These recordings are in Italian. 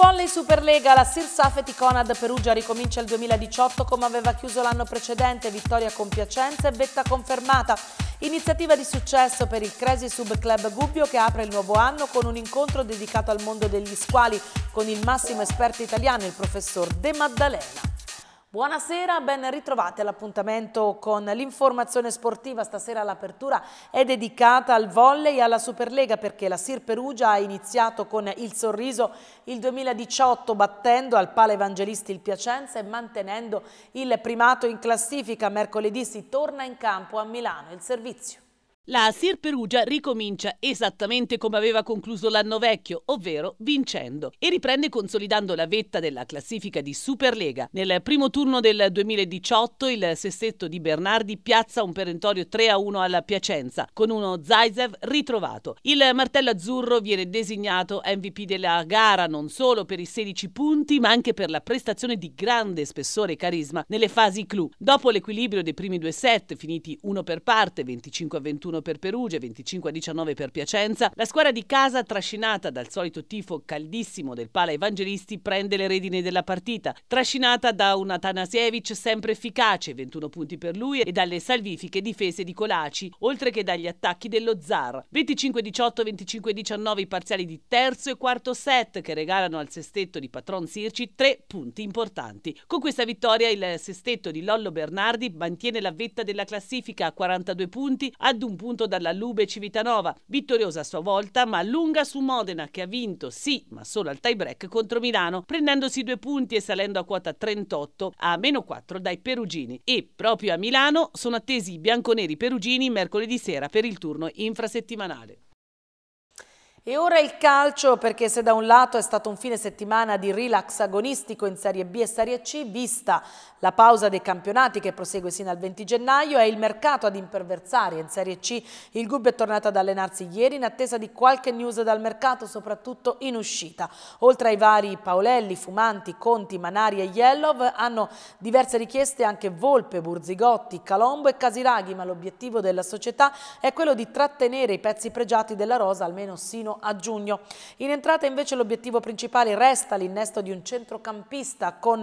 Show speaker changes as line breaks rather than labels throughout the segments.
Volley Superlega, la Sir Safety Conad Perugia ricomincia il 2018 come aveva chiuso l'anno precedente, vittoria con Piacenza e vetta confermata. Iniziativa di successo per il Crazy Sub Club Gubbio che apre il nuovo anno con un incontro dedicato al mondo degli squali con il massimo esperto italiano, il professor De Maddalena. Buonasera, ben ritrovati all'appuntamento con l'informazione sportiva. Stasera l'apertura è dedicata al volley e alla Superlega perché la Sir Perugia ha iniziato con il sorriso il 2018 battendo al Pala Evangelisti il Piacenza e mantenendo il primato in classifica. Mercoledì si torna in campo a Milano. Il servizio
la Sir Perugia ricomincia esattamente come aveva concluso l'anno vecchio, ovvero vincendo, e riprende consolidando la vetta della classifica di Superlega. Nel primo turno del 2018 il sessetto di Bernardi piazza un perentorio 3-1 alla Piacenza, con uno Zaizev ritrovato. Il martello azzurro viene designato MVP della gara non solo per i 16 punti, ma anche per la prestazione di grande spessore e carisma nelle fasi clou. Dopo l'equilibrio dei primi due set, finiti uno per parte, 25-21 21 per Perugia e 25 a 19 per Piacenza, la squadra di casa trascinata dal solito tifo caldissimo del Pala Evangelisti prende le redini della partita, trascinata da un Atanasievic sempre efficace, 21 punti per lui e dalle salvifiche difese di Colaci, oltre che dagli attacchi dello Zar. 25-18, 25-19 i parziali di terzo e quarto set che regalano al sestetto di Patron Sirci tre punti importanti. Con questa vittoria il sestetto di Lollo Bernardi mantiene la vetta della classifica a 42 punti ad un punto punto dalla Lube Civitanova, vittoriosa a sua volta ma lunga su Modena che ha vinto sì ma solo al tie break contro Milano, prendendosi due punti e salendo a quota 38 a meno 4 dai perugini. E proprio a Milano sono attesi i bianconeri perugini mercoledì sera per il turno infrasettimanale.
E ora il calcio perché se da un lato è stato un fine settimana di relax agonistico in Serie B e Serie C, vista la pausa dei campionati che prosegue sino al 20 gennaio, è il mercato ad imperversare. In Serie C il Gubbio è tornato ad allenarsi ieri in attesa di qualche news dal mercato, soprattutto in uscita. Oltre ai vari Paolelli, Fumanti, Conti, Manari e Yellov hanno diverse richieste anche Volpe, Burzigotti, Calombo e Casiraghi, ma l'obiettivo della società è quello di trattenere i pezzi pregiati della rosa almeno sino fino a giugno. In entrata invece l'obiettivo principale resta l'innesto di un centrocampista con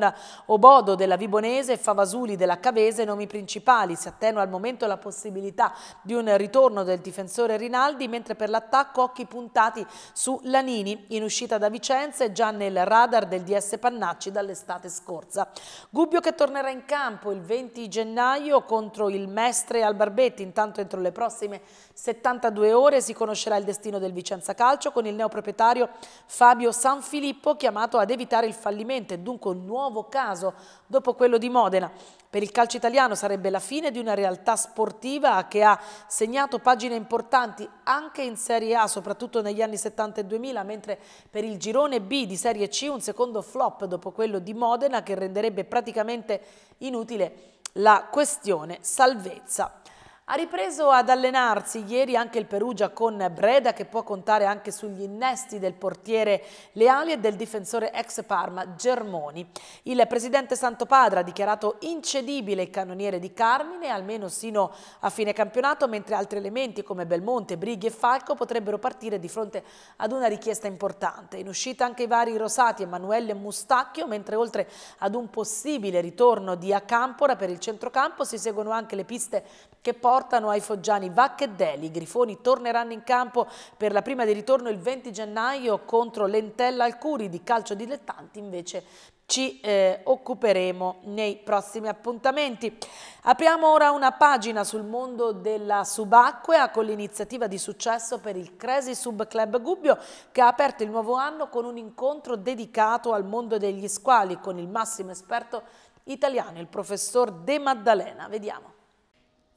Obodo della Vibonese e Favasuli della Cavese nomi principali. Si attenua al momento la possibilità di un ritorno del difensore Rinaldi, mentre per l'attacco occhi puntati su Lanini, in uscita da Vicenza e già nel radar del DS Pannacci dall'estate scorsa. Gubbio che tornerà in campo il 20 gennaio contro il Mestre al Barbetti, intanto entro le prossime 72 ore si conoscerà il destino del Vicenza Calcio con il neoproprietario Fabio Sanfilippo chiamato ad evitare il fallimento e dunque un nuovo caso dopo quello di Modena. Per il calcio italiano sarebbe la fine di una realtà sportiva che ha segnato pagine importanti anche in Serie A, soprattutto negli anni 70 e 2000, mentre per il girone B di Serie C un secondo flop dopo quello di Modena che renderebbe praticamente inutile la questione salvezza. Ha ripreso ad allenarsi ieri anche il Perugia con Breda che può contare anche sugli innesti del portiere Leali e del difensore ex Parma Germoni. Il presidente Santo Padre ha dichiarato incedibile il cannoniere di Carmine almeno sino a fine campionato mentre altri elementi come Belmonte, Brighi e Falco potrebbero partire di fronte ad una richiesta importante. In uscita anche i vari Rosati, Emanuele e Mustacchio mentre oltre ad un possibile ritorno di Acampora per il centrocampo si seguono anche le piste che portano ai foggiani vacche I grifoni torneranno in campo per la prima di ritorno il 20 gennaio contro l'Entella Alcuri di calcio dilettanti invece ci eh, occuperemo nei prossimi appuntamenti. Apriamo ora una pagina sul mondo della subacquea con l'iniziativa di successo per il Crazy Sub Club Gubbio che ha aperto il nuovo anno con un incontro dedicato al mondo degli squali con il massimo esperto italiano, il professor De Maddalena. Vediamo.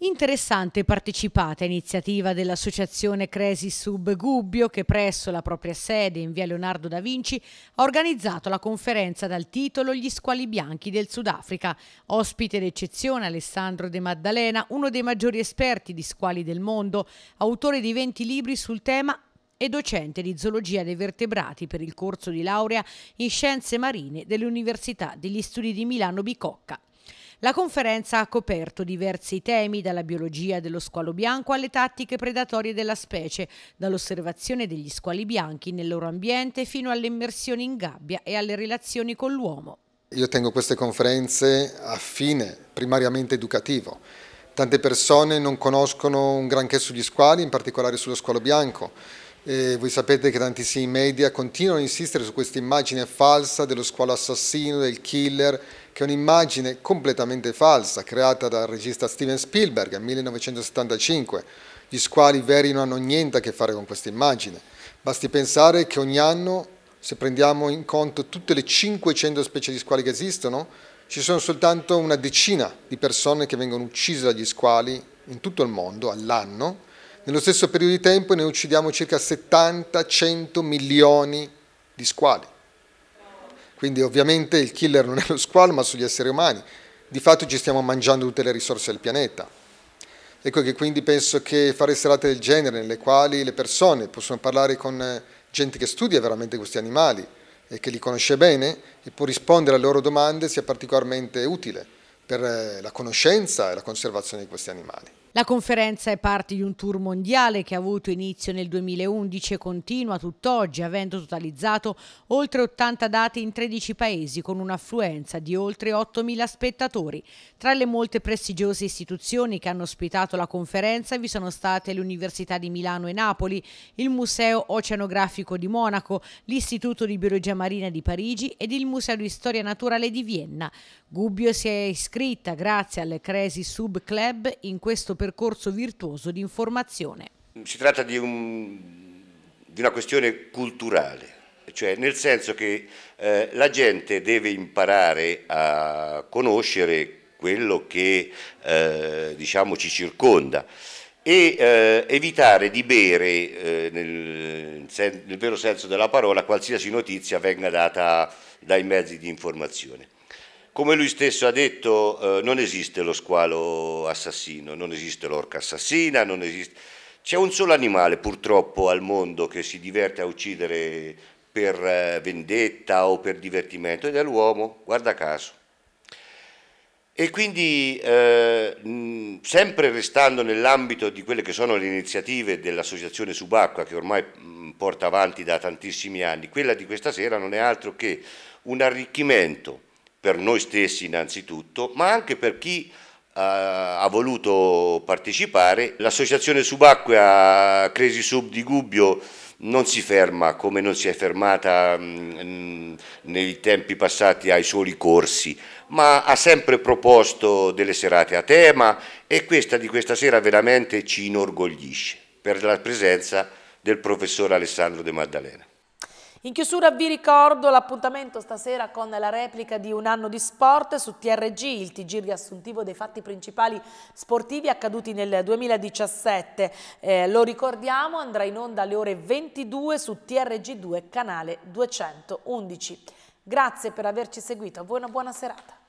Interessante e partecipata iniziativa dell'associazione Cresi Sub Gubbio che presso la propria sede in via Leonardo da Vinci ha organizzato la conferenza dal titolo Gli squali bianchi del Sudafrica. Ospite d'eccezione Alessandro De Maddalena, uno dei maggiori esperti di squali del mondo, autore di 20 libri sul tema e docente di zoologia dei vertebrati per il corso di laurea in scienze marine dell'Università degli Studi di Milano Bicocca la conferenza ha coperto diversi temi, dalla biologia dello squalo bianco alle tattiche predatorie della specie, dall'osservazione degli squali bianchi nel loro ambiente fino alle immersioni in gabbia e alle relazioni con l'uomo.
Io tengo queste conferenze a fine primariamente educativo. Tante persone non conoscono un granché sugli squali, in particolare sullo squalo bianco e voi sapete che tantissimi media continuano a insistere su questa immagine falsa dello squalo assassino, del killer, che è un'immagine completamente falsa, creata dal regista Steven Spielberg nel 1975. Gli squali veri non hanno niente a che fare con questa immagine. Basti pensare che ogni anno, se prendiamo in conto tutte le 500 specie di squali che esistono, ci sono soltanto una decina di persone che vengono uccise dagli squali in tutto il mondo all'anno nello stesso periodo di tempo ne uccidiamo circa 70-100 milioni di squali. Quindi ovviamente il killer non è lo squalo ma sugli esseri umani. Di fatto ci stiamo mangiando tutte le risorse del pianeta. Ecco che quindi penso che fare serate del genere nelle quali le persone possono parlare con eh, gente che studia veramente questi animali e che li conosce bene e può rispondere alle loro domande sia particolarmente utile per eh, la conoscenza e la conservazione di questi animali.
La conferenza è parte di un tour mondiale che ha avuto inizio nel 2011 e continua tutt'oggi, avendo totalizzato oltre 80 date in 13 paesi con un'affluenza di oltre 8.000 spettatori. Tra le molte prestigiose istituzioni che hanno ospitato la conferenza vi sono state l'Università di Milano e Napoli, il Museo Oceanografico di Monaco, l'Istituto di Biologia Marina di Parigi ed il Museo di Storia Naturale di Vienna. Gubbio si è iscritta grazie al Cresi Sub Club in questo percorso virtuoso di informazione.
Si tratta di, un, di una questione culturale, cioè nel senso che eh, la gente deve imparare a conoscere quello che eh, diciamo, ci circonda e eh, evitare di bere eh, nel, nel vero senso della parola qualsiasi notizia venga data dai mezzi di informazione. Come lui stesso ha detto, eh, non esiste lo squalo assassino, non esiste l'orca assassina, non esiste... c'è un solo animale purtroppo al mondo che si diverte a uccidere per eh, vendetta o per divertimento ed è l'uomo, guarda caso. E quindi, eh, sempre restando nell'ambito di quelle che sono le iniziative dell'Associazione Subacqua, che ormai mh, porta avanti da tantissimi anni, quella di questa sera non è altro che un arricchimento per noi stessi innanzitutto, ma anche per chi eh, ha voluto partecipare. L'associazione subacquea Cresi Sub di Gubbio non si ferma come non si è fermata mh, mm, nei tempi passati ai soli corsi, ma ha sempre proposto delle serate a tema e questa di questa sera veramente ci inorgoglisce per la presenza del professor Alessandro De Maddalena.
In chiusura vi ricordo l'appuntamento stasera con la replica di un anno di sport su TRG, il TG riassuntivo dei fatti principali sportivi accaduti nel 2017. Eh, lo ricordiamo, andrà in onda alle ore 22 su TRG2 canale 211. Grazie per averci seguito, a voi una buona serata.